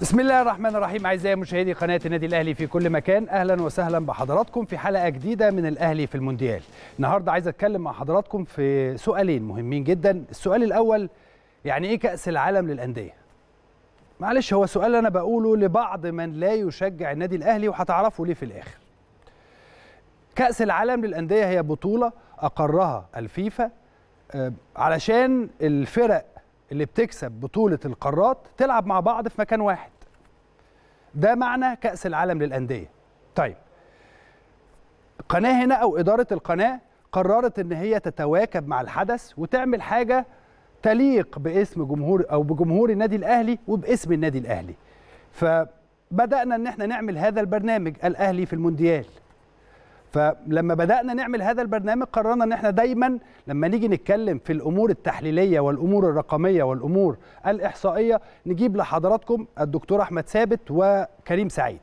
بسم الله الرحمن الرحيم اعزائي مشاهدي قناه النادي الاهلي في كل مكان اهلا وسهلا بحضراتكم في حلقه جديده من الاهلي في المونديال النهارده عايز اتكلم مع حضراتكم في سؤالين مهمين جدا السؤال الاول يعني ايه كاس العالم للانديه معلش هو سؤال انا بقوله لبعض من لا يشجع النادي الاهلي وهتعرفوا ليه في الاخر كاس العالم للانديه هي بطوله اقرها الفيفا آه، علشان الفرق اللي بتكسب بطوله القارات تلعب مع بعض في مكان واحد ده معنى كاس العالم للانديه طيب قناه هنا او اداره القناه قررت ان هي تتواكب مع الحدث وتعمل حاجه تليق باسم جمهور او بجمهور النادي الاهلي وباسم النادي الاهلي فبدانا ان احنا نعمل هذا البرنامج الاهلي في المونديال فلما بدأنا نعمل هذا البرنامج قررنا ان احنا دايما لما نيجي نتكلم في الامور التحليليه والامور الرقميه والامور الاحصائيه نجيب لحضراتكم الدكتور احمد ثابت وكريم سعيد.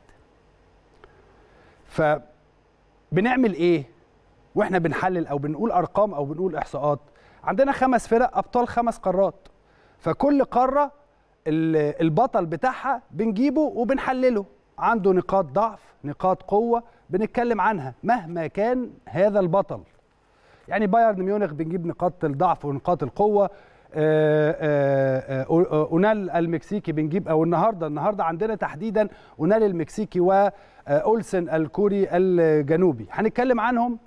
فبنعمل ايه واحنا بنحلل او بنقول ارقام او بنقول احصاءات؟ عندنا خمس فرق ابطال خمس قارات. فكل قاره البطل بتاعها بنجيبه وبنحلله عنده نقاط ضعف، نقاط قوه، بنتكلم عنها مهما كان هذا البطل يعني بايرن ميونخ بنجيب نقاط الضعف ونقاط القوه آه، آه، آه، اونال المكسيكي بنجيب او النهارده النهارده عندنا تحديدا اونال المكسيكي واولسن الكوري الجنوبي هنتكلم عنهم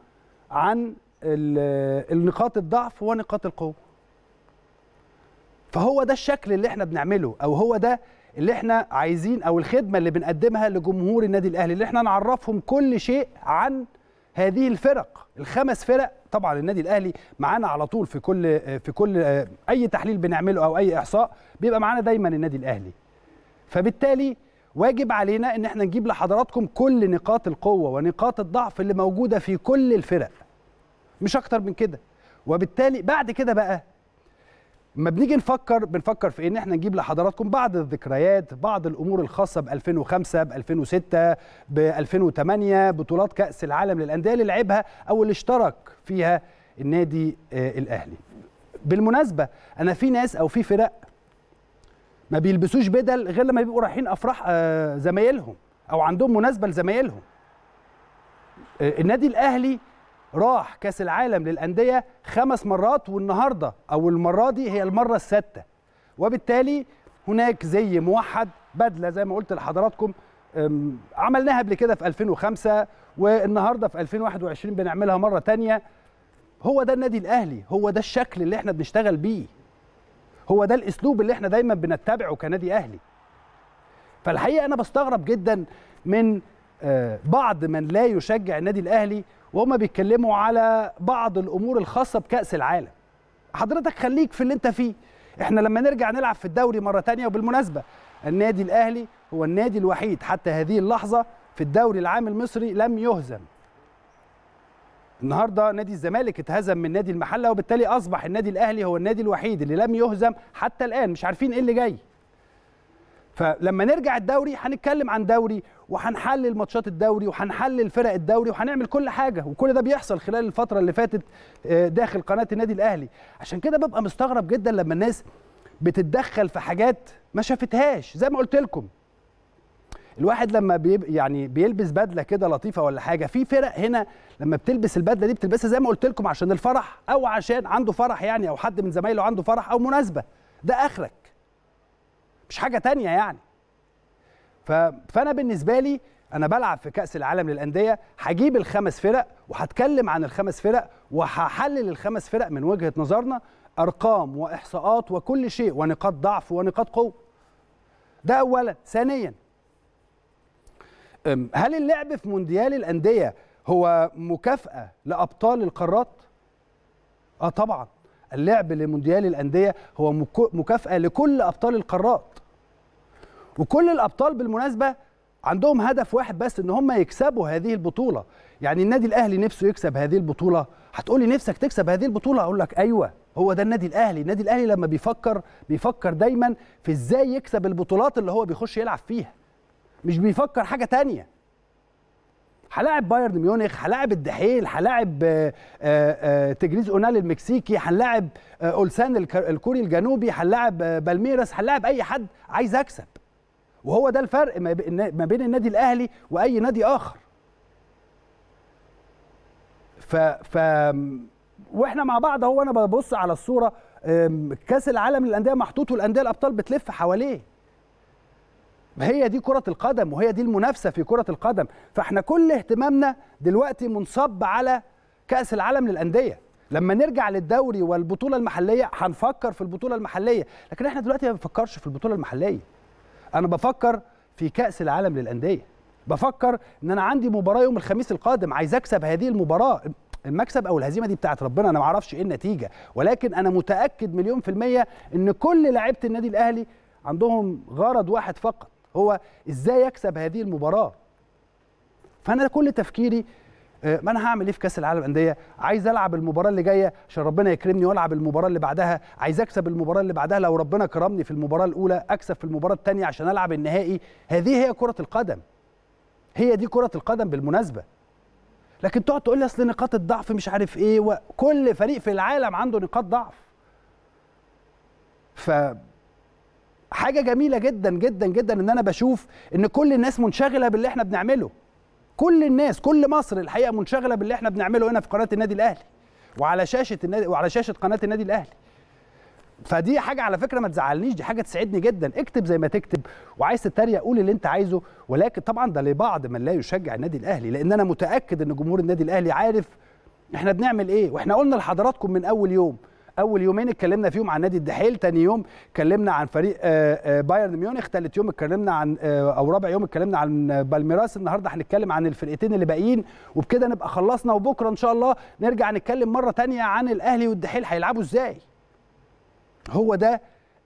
عن النقاط الضعف ونقاط القوه فهو ده الشكل اللي احنا بنعمله او هو ده اللي احنا عايزين او الخدمه اللي بنقدمها لجمهور النادي الاهلي اللي احنا نعرفهم كل شيء عن هذه الفرق الخمس فرق طبعا النادي الاهلي معانا على طول في كل في كل اي تحليل بنعمله او اي احصاء بيبقى معانا دايما النادي الاهلي فبالتالي واجب علينا ان احنا نجيب لحضراتكم كل نقاط القوه ونقاط الضعف اللي موجوده في كل الفرق مش اكتر من كده وبالتالي بعد كده بقى ما بنيجي نفكر بنفكر في ان احنا نجيب لحضراتكم بعض الذكريات بعض الامور الخاصه ب 2005 ب 2006 ب 2008 بطولات كاس العالم للانديه اللي لعبها او اللي اشترك فيها النادي آه، الاهلي بالمناسبه انا في ناس او في فرق ما بيلبسوش بدل غير لما بيبقوا رايحين افراح آه، زمايلهم او عندهم مناسبه لزمايلهم آه، النادي الاهلي راح كاس العالم للانديه خمس مرات والنهارده او المره دي هي المره السادسه وبالتالي هناك زي موحد بدله زي ما قلت لحضراتكم عملناها قبل كده في 2005 والنهارده في 2021 بنعملها مره ثانيه هو ده النادي الاهلي هو ده الشكل اللي احنا بنشتغل بيه هو ده الاسلوب اللي احنا دايما بنتبعه كنادي اهلي فالحقيقه انا بستغرب جدا من آه، بعض من لا يشجع النادي الاهلي وهم بيتكلموا على بعض الامور الخاصه بكاس العالم حضرتك خليك في اللي انت فيه احنا لما نرجع نلعب في الدوري مره تانية وبالمناسبه النادي الاهلي هو النادي الوحيد حتى هذه اللحظه في الدوري العام المصري لم يهزم النهارده نادي الزمالك اتهزم من نادي المحله وبالتالي اصبح النادي الاهلي هو النادي الوحيد اللي لم يهزم حتى الان مش عارفين ايه اللي جاي فلما نرجع الدوري هنتكلم عن دوري وهنحلل ماتشات الدوري وهنحلل فرق الدوري وهنعمل كل حاجه وكل ده بيحصل خلال الفتره اللي فاتت آه، داخل قناه النادي الاهلي عشان كده ببقى مستغرب جدا لما الناس بتتدخل في حاجات ما شافتهاش زي ما قلت لكم الواحد لما بيب يعني بيلبس بدله كده لطيفه ولا حاجه في فرق هنا لما بتلبس البدله دي بتلبسها زي ما قلت لكم عشان الفرح او عشان عنده فرح يعني او حد من زمايله عنده فرح او مناسبه ده اخرك مش حاجه تانية يعني فانا بالنسبه لي انا بلعب في كاس العالم للانديه هجيب الخمس فرق وهتكلم عن الخمس فرق وهحلل الخمس فرق من وجهه نظرنا ارقام واحصاءات وكل شيء ونقاط ضعف ونقاط قوه ده اولا ثانيا هل اللعب في مونديال الانديه هو مكافاه لابطال القارات اه طبعا اللعب لمونديال الانديه هو مكافاه لكل ابطال القارات وكل الابطال بالمناسبه عندهم هدف واحد بس ان هم يكسبوا هذه البطوله يعني النادي الاهلي نفسه يكسب هذه البطوله هتقولي نفسك تكسب هذه البطوله اقول لك ايوه هو ده النادي الاهلي النادي الاهلي لما بيفكر بيفكر دايما في ازاي يكسب البطولات اللي هو بيخش يلعب فيها مش بيفكر حاجه تانية هلاعب بايرن ميونخ هلاعب الدحيل هلاعب آه، آه، آه، تجريز اونال المكسيكي هنلاعب اولسان الكوري الجنوبي هنلاعب بالميرس هنلاعب اي حد عايز اكسب وهو ده الفرق ما بين النادي الاهلي واي نادي اخر ف ف واحنا مع بعض اهو انا ببص على الصوره كاس العالم للانديه محطوط والانديه الابطال بتلف حواليه هي دي كره القدم وهي دي المنافسه في كره القدم فاحنا كل اهتمامنا دلوقتي منصب على كاس العالم للانديه لما نرجع للدوري والبطوله المحليه هنفكر في البطوله المحليه لكن احنا دلوقتي ما بنفكرش في البطوله المحليه انا بفكر في كاس العالم للانديه بفكر ان انا عندي مباراه يوم الخميس القادم عايز اكسب هذه المباراه المكسب او الهزيمه دي بتاعت ربنا انا ما اعرفش ايه النتيجه ولكن انا متاكد مليون في الميه ان كل لعيبه النادي الاهلي عندهم غرض واحد فقط هو ازاي يكسب هذه المباراه فانا كل تفكيري آه، ما انا هعمل ايه في كاس العالم انديه عايز العب المباراه اللي جايه عشان ربنا يكرمني والعب المباراه اللي بعدها عايز اكسب المباراه اللي بعدها لو ربنا كرمني في المباراه الاولى اكسب في المباراه الثانيه عشان العب النهائي هذه هي كره القدم هي دي كره القدم بالمناسبه لكن تقعد تقول لي اصل نقاط الضعف مش عارف ايه وكل فريق في العالم عنده نقاط ضعف ف حاجه جميله جدا جدا جدا ان انا بشوف ان كل الناس منشغله باللي احنا بنعمله كل الناس كل مصر الحقيقه منشغله باللي احنا بنعمله هنا في قناه النادي الاهلي وعلى شاشه النادي وعلى شاشه قناه النادي الاهلي فدي حاجه على فكره ما تزعلنيش دي حاجه تسعدني جدا اكتب زي ما تكتب وعايز تتريق قول اللي انت عايزه ولكن طبعا ده لبعض من لا يشجع النادي الاهلي لان انا متاكد ان جمهور النادي الاهلي عارف احنا بنعمل ايه واحنا قلنا لحضراتكم من اول يوم اول يومين اتكلمنا فيهم عن نادي الدحيل ثاني يوم اتكلمنا عن فريق آه، آه، بايرن ميونخ ثالث يوم اتكلمنا عن آه، او رابع يوم اتكلمنا عن بالميراس النهارده هنتكلم عن الفرقتين اللي باقيين وبكده نبقى خلصنا وبكره ان شاء الله نرجع نتكلم مره ثانيه عن الاهلي والدحيل هيلعبوا ازاي هو ده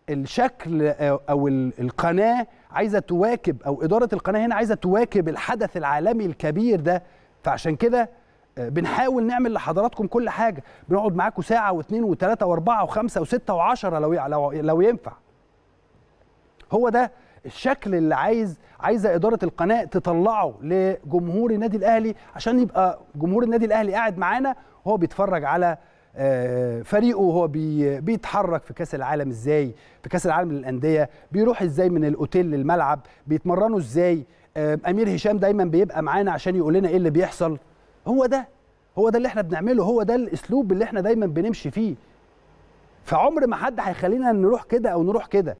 الشكل او القناه عايزه تواكب او اداره القناه هنا عايزه تواكب الحدث العالمي الكبير ده فعشان كده بنحاول نعمل لحضراتكم كل حاجه بنقعد معاكم ساعه واثنين وثلاثه واربعه وخمسه وسته وعشره لو لو لو ينفع هو ده الشكل اللي عايز عايزه اداره القناه تطلعه لجمهور النادي الاهلي عشان يبقى جمهور النادي الاهلي قاعد معانا وهو بيتفرج على آه، فريقه وهو بيتحرك في كاس العالم ازاي في كاس العالم للانديه بيروح ازاي من الاوتيل للملعب بيتمرنوا ازاي آه، امير هشام دايما بيبقى معانا عشان يقول لنا ايه اللي بيحصل هو ده هو ده اللي احنا بنعمله هو ده الاسلوب اللي احنا دايما بنمشي فيه فعمر ما حد هيخلينا نروح كده او نروح كده